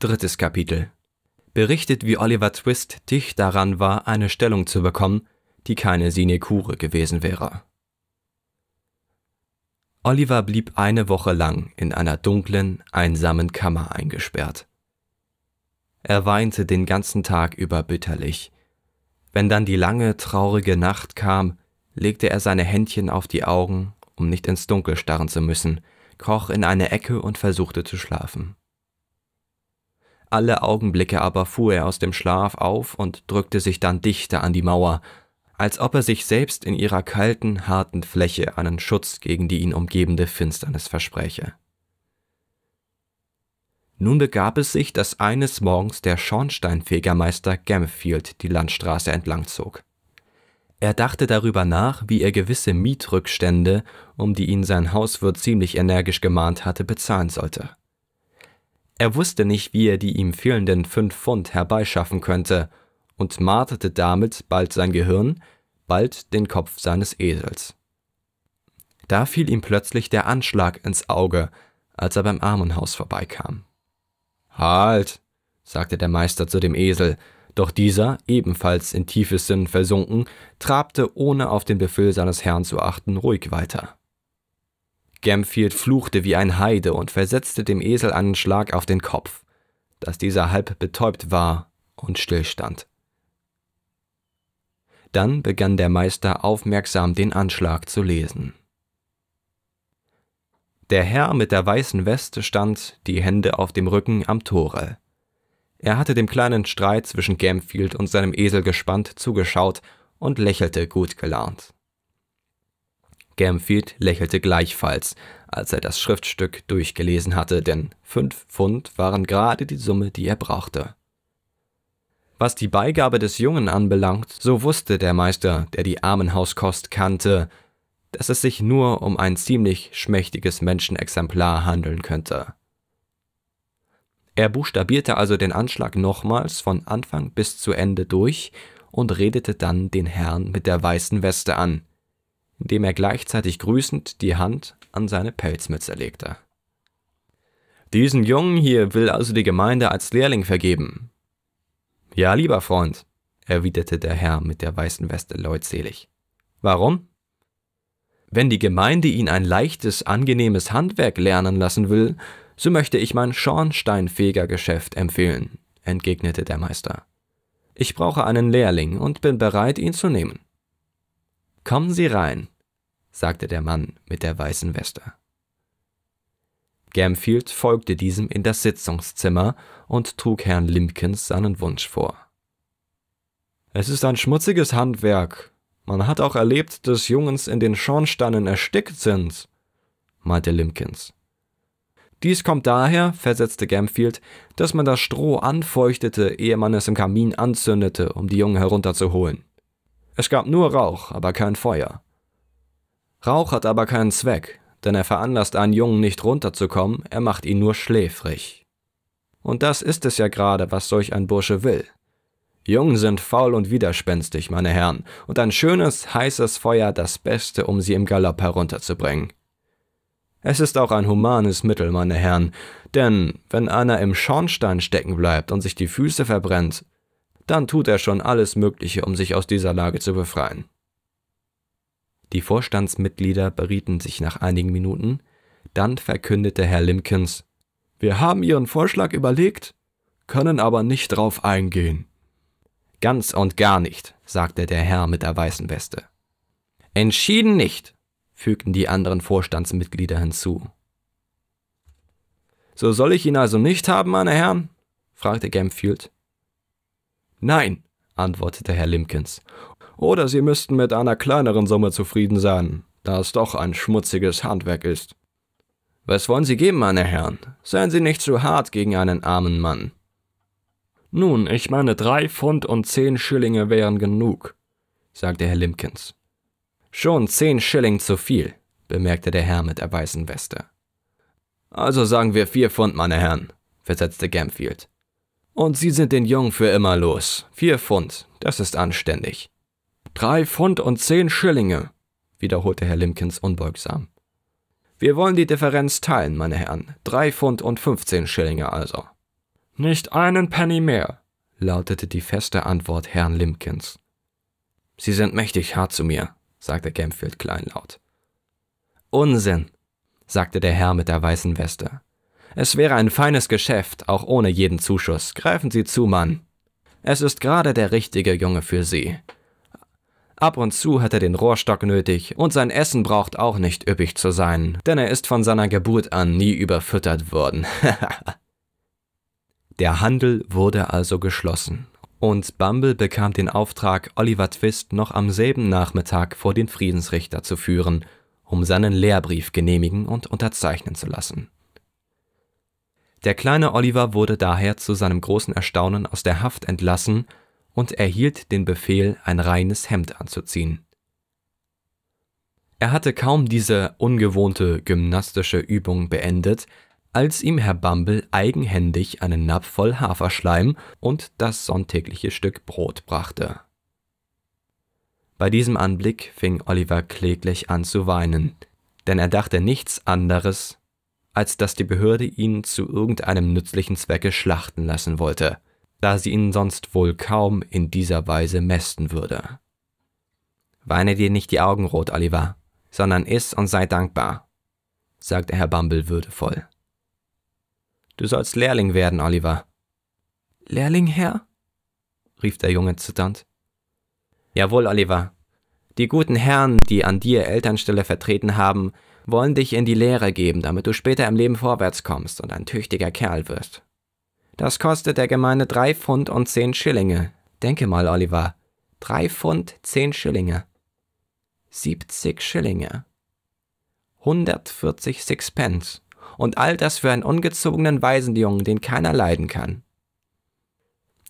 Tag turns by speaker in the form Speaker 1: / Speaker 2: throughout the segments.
Speaker 1: Drittes Kapitel berichtet, wie Oliver Twist dicht daran war, eine Stellung zu bekommen, die keine Sinekure gewesen wäre. Oliver blieb eine Woche lang in einer dunklen, einsamen Kammer eingesperrt. Er weinte den ganzen Tag über bitterlich. Wenn dann die lange, traurige Nacht kam, legte er seine Händchen auf die Augen, um nicht ins Dunkel starren zu müssen, kroch in eine Ecke und versuchte zu schlafen. Alle Augenblicke aber fuhr er aus dem Schlaf auf und drückte sich dann dichter an die Mauer, als ob er sich selbst in ihrer kalten, harten Fläche einen Schutz gegen die ihn umgebende Finsternis verspräche. Nun begab es sich, dass eines Morgens der Schornsteinfegermeister Gamfield die Landstraße entlang zog. Er dachte darüber nach, wie er gewisse Mietrückstände, um die ihn sein Hauswirt ziemlich energisch gemahnt hatte, bezahlen sollte. Er wusste nicht, wie er die ihm fehlenden fünf Pfund herbeischaffen könnte und marterte damit bald sein Gehirn, bald den Kopf seines Esels. Da fiel ihm plötzlich der Anschlag ins Auge, als er beim Armenhaus vorbeikam. Halt, sagte der Meister zu dem Esel, doch dieser, ebenfalls in tiefes Sinn versunken, trabte, ohne auf den Befehl seines Herrn zu achten, ruhig weiter. Gamfield fluchte wie ein Heide und versetzte dem Esel einen Schlag auf den Kopf, dass dieser halb betäubt war und stillstand. Dann begann der Meister aufmerksam den Anschlag zu lesen. Der Herr mit der weißen Weste stand, die Hände auf dem Rücken, am Tore. Er hatte dem kleinen Streit zwischen Gamfield und seinem Esel gespannt zugeschaut und lächelte gut gelaunt. Gamfield lächelte gleichfalls, als er das Schriftstück durchgelesen hatte, denn fünf Pfund waren gerade die Summe, die er brauchte. Was die Beigabe des Jungen anbelangt, so wusste der Meister, der die Armenhauskost kannte, dass es sich nur um ein ziemlich schmächtiges Menschenexemplar handeln könnte. Er buchstabierte also den Anschlag nochmals von Anfang bis zu Ende durch und redete dann den Herrn mit der weißen Weste an – indem er gleichzeitig grüßend die Hand an seine Pelzmütze legte. Diesen Jungen hier will also die Gemeinde als Lehrling vergeben. Ja, lieber Freund, erwiderte der Herr mit der weißen Weste leutselig. Warum? Wenn die Gemeinde ihn ein leichtes, angenehmes Handwerk lernen lassen will, so möchte ich mein Schornsteinfegergeschäft empfehlen, entgegnete der Meister. Ich brauche einen Lehrling und bin bereit, ihn zu nehmen. Kommen Sie rein, sagte der Mann mit der weißen Weste. Gamfield folgte diesem in das Sitzungszimmer und trug Herrn Limpkins seinen Wunsch vor. Es ist ein schmutziges Handwerk. Man hat auch erlebt, dass Jungens in den Schornsteinen erstickt sind, meinte Limpkins. Dies kommt daher, versetzte Gamfield, dass man das Stroh anfeuchtete, ehe man es im Kamin anzündete, um die Jungen herunterzuholen. Es gab nur Rauch, aber kein Feuer. Rauch hat aber keinen Zweck, denn er veranlasst einen Jungen nicht runterzukommen, er macht ihn nur schläfrig. Und das ist es ja gerade, was solch ein Bursche will. Jungen sind faul und widerspenstig, meine Herren, und ein schönes, heißes Feuer das Beste, um sie im Galopp herunterzubringen. Es ist auch ein humanes Mittel, meine Herren, denn wenn einer im Schornstein stecken bleibt und sich die Füße verbrennt, dann tut er schon alles Mögliche, um sich aus dieser Lage zu befreien. Die Vorstandsmitglieder berieten sich nach einigen Minuten, dann verkündete Herr Limkins Wir haben Ihren Vorschlag überlegt, können aber nicht drauf eingehen. Ganz und gar nicht, sagte der Herr mit der weißen Weste. Entschieden nicht, fügten die anderen Vorstandsmitglieder hinzu. So soll ich ihn also nicht haben, meine Herren? fragte Gamfield. Nein, antwortete Herr Limkins. Oder Sie müssten mit einer kleineren Summe zufrieden sein, da es doch ein schmutziges Handwerk ist. Was wollen Sie geben, meine Herren? Seien Sie nicht zu hart gegen einen armen Mann. Nun, ich meine, drei Pfund und zehn Schillinge wären genug, sagte Herr Limkins. Schon zehn Schilling zu viel, bemerkte der Herr mit der weißen Weste. Also sagen wir vier Pfund, meine Herren, versetzte Gamfield. Und sie sind den Jungen für immer los. Vier Pfund, das ist anständig. Drei Pfund und zehn Schillinge, wiederholte Herr Limkins unbeugsam. Wir wollen die Differenz teilen, meine Herren. Drei Pfund und fünfzehn Schillinge also. Nicht einen Penny mehr, lautete die feste Antwort Herrn Limkins. Sie sind mächtig hart zu mir, sagte Gamfield kleinlaut. Unsinn, sagte der Herr mit der weißen Weste. Es wäre ein feines Geschäft, auch ohne jeden Zuschuss. Greifen Sie zu, Mann. Es ist gerade der richtige Junge für Sie. Ab und zu hat er den Rohrstock nötig und sein Essen braucht auch nicht üppig zu sein, denn er ist von seiner Geburt an nie überfüttert worden. der Handel wurde also geschlossen und Bumble bekam den Auftrag, Oliver Twist noch am selben Nachmittag vor den Friedensrichter zu führen, um seinen Lehrbrief genehmigen und unterzeichnen zu lassen. Der kleine Oliver wurde daher zu seinem großen Erstaunen aus der Haft entlassen und erhielt den Befehl, ein reines Hemd anzuziehen. Er hatte kaum diese ungewohnte gymnastische Übung beendet, als ihm Herr Bumble eigenhändig einen Napf voll Haferschleim und das sonntägliche Stück Brot brachte. Bei diesem Anblick fing Oliver kläglich an zu weinen, denn er dachte nichts anderes als dass die Behörde ihn zu irgendeinem nützlichen Zwecke schlachten lassen wollte, da sie ihn sonst wohl kaum in dieser Weise mästen würde. Weine dir nicht die Augen rot, Oliver, sondern iss und sei dankbar, sagte Herr Bumble würdevoll. Du sollst Lehrling werden, Oliver. Lehrling, Herr? rief der Junge zitternd. Jawohl, Oliver. Die guten Herren, die an dir Elternstelle vertreten haben, wollen dich in die Lehre geben, damit du später im Leben vorwärts kommst und ein tüchtiger Kerl wirst. Das kostet der Gemeinde drei Pfund und zehn Schillinge. Denke mal, Oliver. Drei Pfund, zehn Schillinge. Siebzig Schillinge. 140 Sixpence. Und all das für einen ungezogenen Waisenjungen, den keiner leiden kann.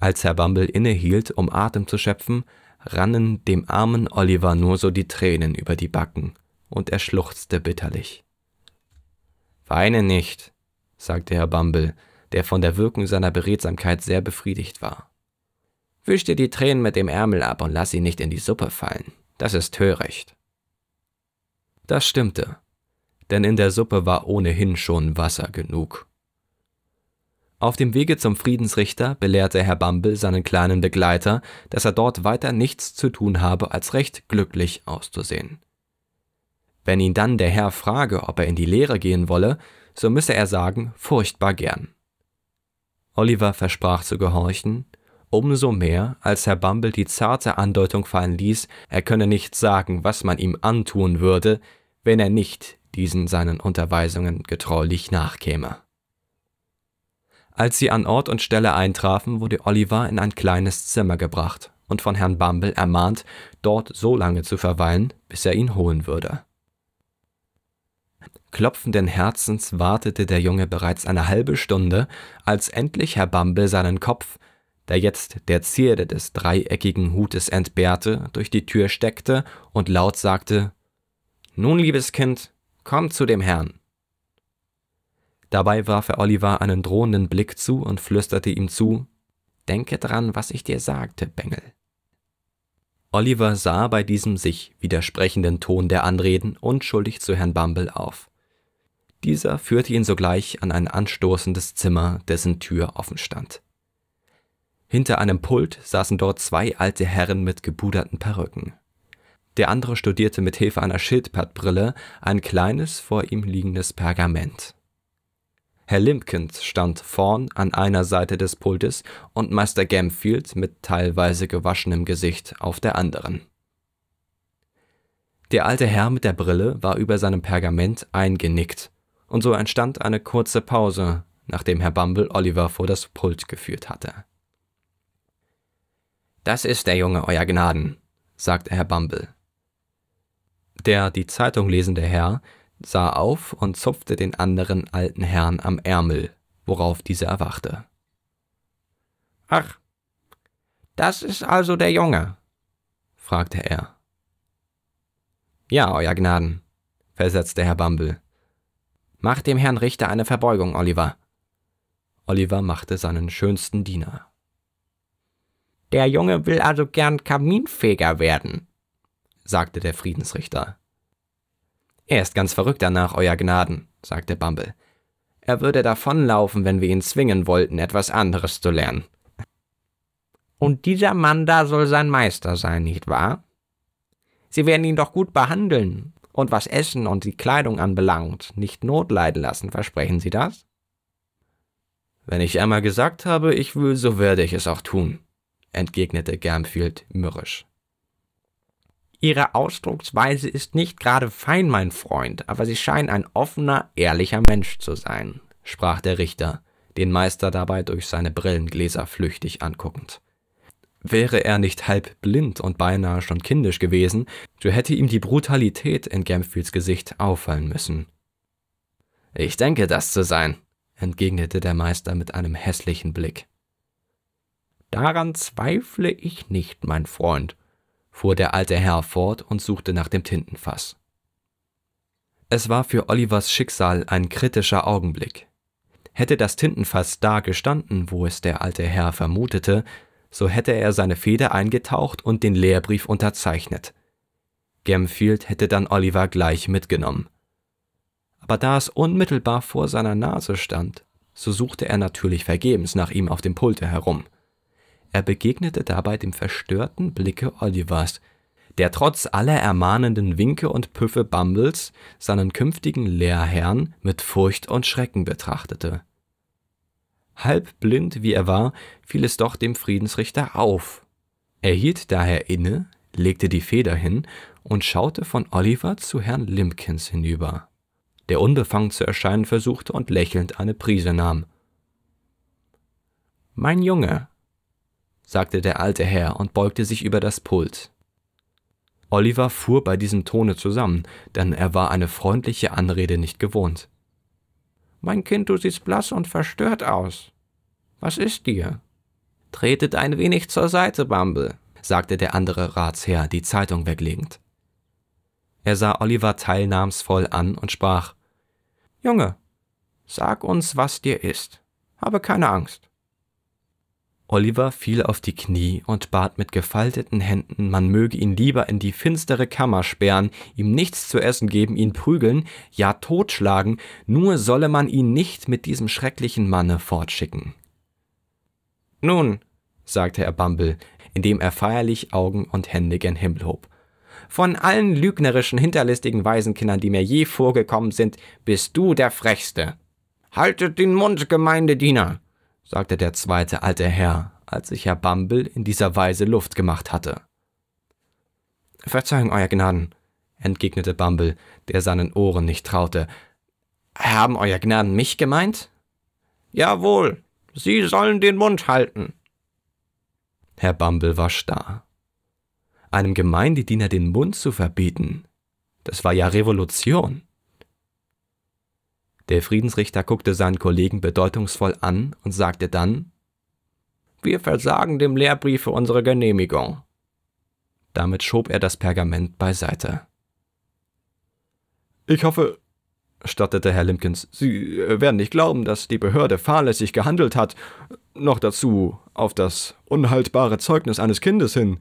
Speaker 1: Als Herr Bumble innehielt, um Atem zu schöpfen, rannen dem armen Oliver nur so die Tränen über die Backen und er schluchzte bitterlich. Weine nicht, sagte Herr Bumble, der von der Wirkung seiner Beredsamkeit sehr befriedigt war. Wisch dir die Tränen mit dem Ärmel ab und lass sie nicht in die Suppe fallen. Das ist töricht. Das stimmte, denn in der Suppe war ohnehin schon Wasser genug. Auf dem Wege zum Friedensrichter belehrte Herr Bumble seinen kleinen Begleiter, dass er dort weiter nichts zu tun habe, als recht glücklich auszusehen. Wenn ihn dann der Herr frage, ob er in die Lehre gehen wolle, so müsse er sagen, furchtbar gern. Oliver versprach zu gehorchen, umso mehr, als Herr Bumble die zarte Andeutung fallen ließ, er könne nicht sagen, was man ihm antun würde, wenn er nicht diesen seinen Unterweisungen getreulich nachkäme. Als sie an Ort und Stelle eintrafen, wurde Oliver in ein kleines Zimmer gebracht und von Herrn Bumble ermahnt, dort so lange zu verweilen, bis er ihn holen würde. Klopfenden Herzens wartete der Junge bereits eine halbe Stunde, als endlich Herr Bumble seinen Kopf, der jetzt der Zierde des dreieckigen Hutes entbehrte, durch die Tür steckte und laut sagte: »Nun, liebes Kind, komm zu dem Herrn.« Dabei warf er Oliver einen drohenden Blick zu und flüsterte ihm zu: »Denke dran, was ich dir sagte, Bengel.« Oliver sah bei diesem sich widersprechenden Ton der Anreden unschuldig zu Herrn Bumble auf. Dieser führte ihn sogleich an ein anstoßendes Zimmer, dessen Tür offen stand. Hinter einem Pult saßen dort zwei alte Herren mit gebuderten Perücken. Der andere studierte mit Hilfe einer Schildpadbrille ein kleines vor ihm liegendes Pergament. Herr Limpkins stand vorn an einer Seite des Pultes und Meister Gamfield mit teilweise gewaschenem Gesicht auf der anderen. Der alte Herr mit der Brille war über seinem Pergament eingenickt, und so entstand eine kurze Pause, nachdem Herr Bumble Oliver vor das Pult geführt hatte. Das ist der Junge, Euer Gnaden, sagte Herr Bumble. Der die Zeitung lesende Herr sah auf und zupfte den anderen alten Herrn am Ärmel, worauf dieser erwachte. Ach, das ist also der Junge? fragte er. Ja, Euer Gnaden, versetzte Herr Bumble. Macht dem Herrn Richter eine Verbeugung, Oliver. Oliver machte seinen schönsten Diener. Der Junge will also gern Kaminfeger werden, sagte der Friedensrichter. Er ist ganz verrückt danach, Euer Gnaden, sagte Bumble. Er würde davonlaufen, wenn wir ihn zwingen wollten, etwas anderes zu lernen. Und dieser Mann da soll sein Meister sein, nicht wahr? Sie werden ihn doch gut behandeln und was Essen und die Kleidung anbelangt, nicht notleiden lassen, versprechen Sie das? Wenn ich einmal gesagt habe, ich will, so werde ich es auch tun, entgegnete Gamfield mürrisch. Ihre Ausdrucksweise ist nicht gerade fein, mein Freund, aber Sie scheinen ein offener, ehrlicher Mensch zu sein, sprach der Richter, den Meister dabei durch seine Brillengläser flüchtig anguckend. Wäre er nicht halb blind und beinahe schon kindisch gewesen, so hätte ihm die Brutalität in Gamfields Gesicht auffallen müssen. Ich denke, das zu sein, entgegnete der Meister mit einem hässlichen Blick. Daran zweifle ich nicht, mein Freund, fuhr der alte Herr fort und suchte nach dem Tintenfass. Es war für Olivers Schicksal ein kritischer Augenblick. Hätte das Tintenfass da gestanden, wo es der alte Herr vermutete, so hätte er seine Feder eingetaucht und den Lehrbrief unterzeichnet. Gemfield hätte dann Oliver gleich mitgenommen. Aber da es unmittelbar vor seiner Nase stand, so suchte er natürlich vergebens nach ihm auf dem Pulte herum. Er begegnete dabei dem verstörten Blicke Olivers, der trotz aller ermahnenden Winke und Püffe Bumbles seinen künftigen Lehrherrn mit Furcht und Schrecken betrachtete. Halb blind wie er war, fiel es doch dem Friedensrichter auf. Er hielt daher inne, legte die Feder hin und schaute von Oliver zu Herrn Limpkins hinüber, der unbefangen zu erscheinen versuchte und lächelnd eine Prise nahm. Mein Junge, sagte der alte Herr und beugte sich über das Pult. Oliver fuhr bei diesem Tone zusammen, denn er war eine freundliche Anrede nicht gewohnt. Mein Kind, du siehst blass und verstört aus. Was ist dir? Tretet ein wenig zur Seite, Bumble, sagte der andere Ratsherr, die Zeitung weglegend. Er sah Oliver teilnahmsvoll an und sprach Junge, sag uns, was dir ist. Habe keine Angst. Oliver fiel auf die Knie und bat mit gefalteten Händen, man möge ihn lieber in die finstere Kammer sperren, ihm nichts zu essen geben, ihn prügeln, ja totschlagen, nur solle man ihn nicht mit diesem schrecklichen Manne fortschicken. Nun, sagte Herr Bumble, indem er feierlich Augen und Hände gen Himmel hob. Von allen lügnerischen, hinterlistigen Waisenkindern, die mir je vorgekommen sind, bist du der Frechste. Haltet den Mund, Gemeindediener! sagte der zweite alte Herr, als sich Herr Bumble in dieser Weise Luft gemacht hatte. Verzeihung, Euer Gnaden, entgegnete Bumble, der seinen Ohren nicht traute. Haben Euer Gnaden mich gemeint? Jawohl, Sie sollen den Mund halten. Herr Bumble war starr. Einem Gemeindediener den Mund zu verbieten, das war ja Revolution. Der Friedensrichter guckte seinen Kollegen bedeutungsvoll an und sagte dann Wir versagen dem Lehrbrief für unsere Genehmigung. Damit schob er das Pergament beiseite. Ich hoffe, stattete Herr Limpkins, Sie äh, werden nicht glauben, dass die Behörde fahrlässig gehandelt hat, noch dazu auf das unhaltbare Zeugnis eines Kindes hin.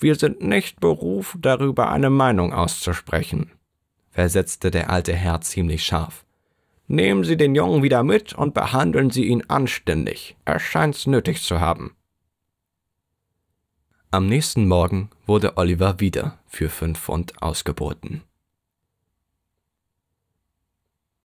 Speaker 1: Wir sind nicht berufen, darüber eine Meinung auszusprechen, versetzte der alte Herr ziemlich scharf. Nehmen Sie den Jungen wieder mit und behandeln Sie ihn anständig. Er scheint's nötig zu haben. Am nächsten Morgen wurde Oliver wieder für fünf Pfund ausgeboten.